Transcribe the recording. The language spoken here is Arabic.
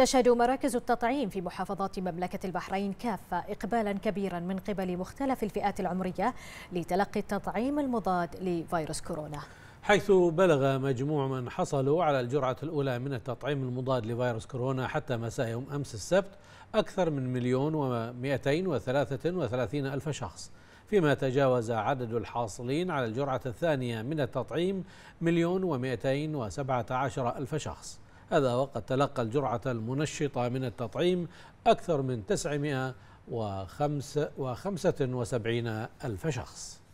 تشهد مراكز التطعيم في محافظات مملكة البحرين كافة إقبالا كبيرا من قبل مختلف الفئات العمرية لتلقي التطعيم المضاد لفيروس كورونا حيث بلغ مجموع من حصلوا على الجرعة الأولى من التطعيم المضاد لفيروس كورونا حتى مساء يوم أمس السبت أكثر من مليون ومئتين وثلاثة وثلاثين ألف شخص فيما تجاوز عدد الحاصلين على الجرعة الثانية من التطعيم مليون ومئتين وسبعة عشر ألف شخص هذا وقد تلقى الجرعة المنشطة من التطعيم أكثر من 975 ألف شخص